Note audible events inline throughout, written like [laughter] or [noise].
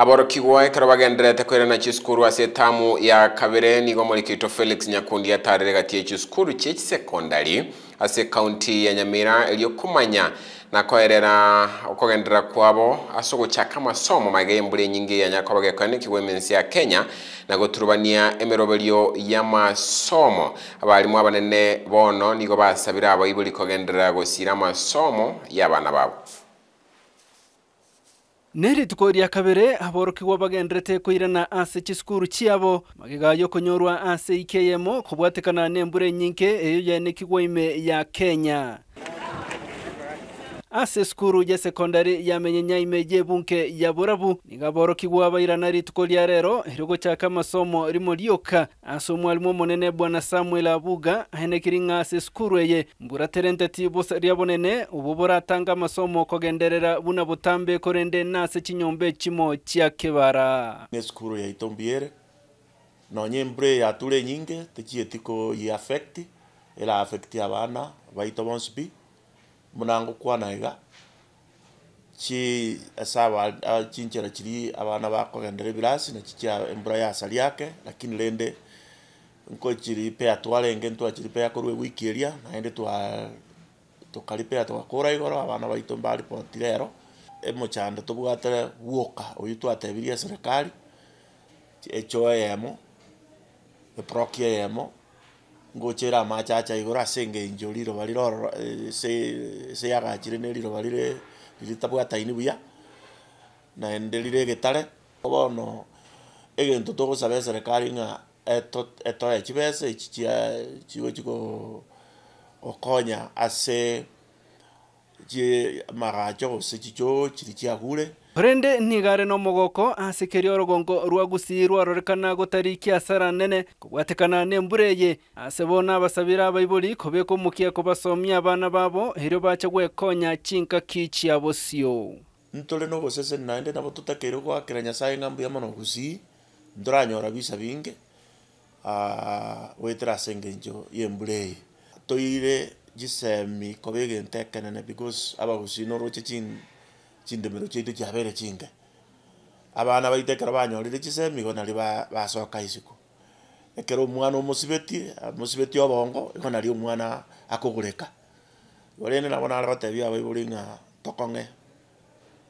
aborokigwo ekero bagenderete koirana chisukuru ase etamu ya kabere nigo kito felix nyakundi yatarire gati chisukuru chie chisecondary ase ekaunti ya nyamira eriokomanya nakoerera okogendera kwabo ase masomo amasomo mageye mbura enyinge yanya koba gekoene ekigo emensi ya kenya na goturubania emeroberio y'amasomo abarimu abanene bono nigo basabire abo ibori kogenderera gosira ya bana babo neritukoria kabere aborokigwa bagenderete koirana ase chisukuru chiabo magegaya okonyorwa ase ikeyemo kobwatekana nembure nyinke enyinke eyo yaenekigwa ime ya kenya ase skuru ya sekondari yamenye nyaimeiye bunke ya burabu nigaboro kigwabairana rituko lya rero riogochaka amasomo rimo rioka ase omwalimu omonene bwana samuel abuga hene ng'a ase skuru eye mburatere ntetibusa ria bonene obo boratanga amasomo kogenderera buna butambe korende na ase chinyomba echimo chia kebara neskuru yaito mbiere nonye embura yatura enyinge techietiko yiafekti elaafekti abana baito bonsi pi munango kwanaiga chi asaba chinchera chiri abana bakogendera ebirasi nachi kia embura yake lakini rende nko chiri pea twarenge ntwachiri pea korwa wiki eria naende twa pe atwa kora igoro abana baito mbaripoti rero emochando tobwatere woka oyo atebiria serikali echo e eproki eyemo ngochera amache acha igoro ase eng'encho riroba riro seagachire na riroba rire ritabwataini buya naende rire egetare bono egento togosaba eserekari ng'a etoe chibesa echi chia chigochi gokonya ase magachoko sechicho chiri chiakule rende ntigare no mogoko asikirie orugongo rwa gusii rwarorekana gotariki asara nene ne mbureye eye ase bono abasabire abaibori kobeka omokia kobasomia abana babo erio bacha gwekonya chinkaki chiabo sio ntore na ogoseseni naende nabo totakeire goakera nyasaye ng'ambu ya mono gusii ntoranyora bisa binge goetera ase engencho ya embura eye toire gisemi um, kobekente kenene because abagusino noroche chin chindemero chiaito chiabere chinge abana baitekera banyorire chisemi igo nari basoka isiko ekero omwana omosibeti omosibeti obongo igo nari omwana akogoreka igo rende nabo nare gotebia abaibori ng'a tokong'e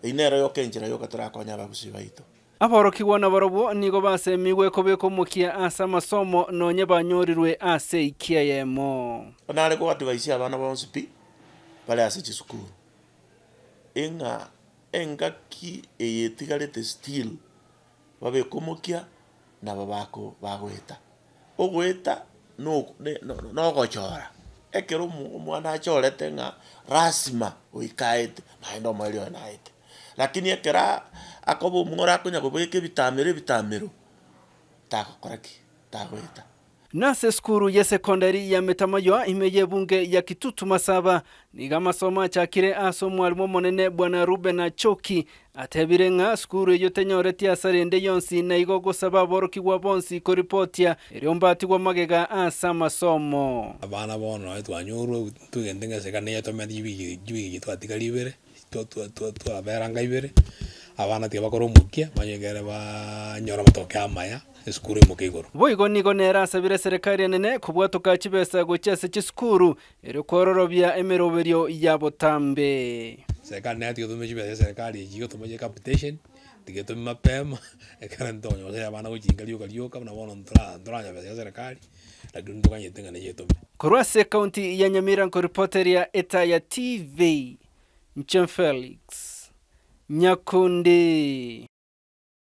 eyi nero yoka enchera yoka torakonya abagusi baito aborokigwa na borobwo nigo basemigwe kobekomokia ase amasomo nonye banyorirwe ase ikia onare gobati baisi abana bonsi pi bare ase chisukuru eng'a engaki eyetigarete stil babekomokia nabo bako bagoeta ogoeta nogochora ekero omwana achorete ng'a rasima oikaete naende omoeri oye naete lakini ekera akoba omong'ore akonyago bweka ebitamero ebitamero tagokora ki tagoeta nase skuru ya sekondari ya metamayoa imeye bunge ya kitutu masaba niga masomo achakire ase omwarimu monene bwana ruben achoki atebire ng'a skuru eyo tenyoretie asara ende yonsi na igo gosaba aborokiwa bonsi koripotia erio mbatiwa magega ase amasomo abana bono twanyorwe tugende ng'eseka niyo tomete twatigaribere twaberanga ibere abana tiga bakorwo mukia banyengere banyora matoke amaya esukuru imuka igoro boigo nigo nerasabire serikali enene kubwatuka chibesa ase chisukuru eri kwororobia emeroberio ya botambe serikali nayo tigitume chibesa serikali iji gitume je capitation tigitume mapema ekara [laughs] ntonyo bose abana gochinga rioka rioka na bono ntura nturanya besa serikali lakini ntukanyete ngane yetume korwase kaunti ya nyamira nko reporter ya eta ya tv felix nyakundi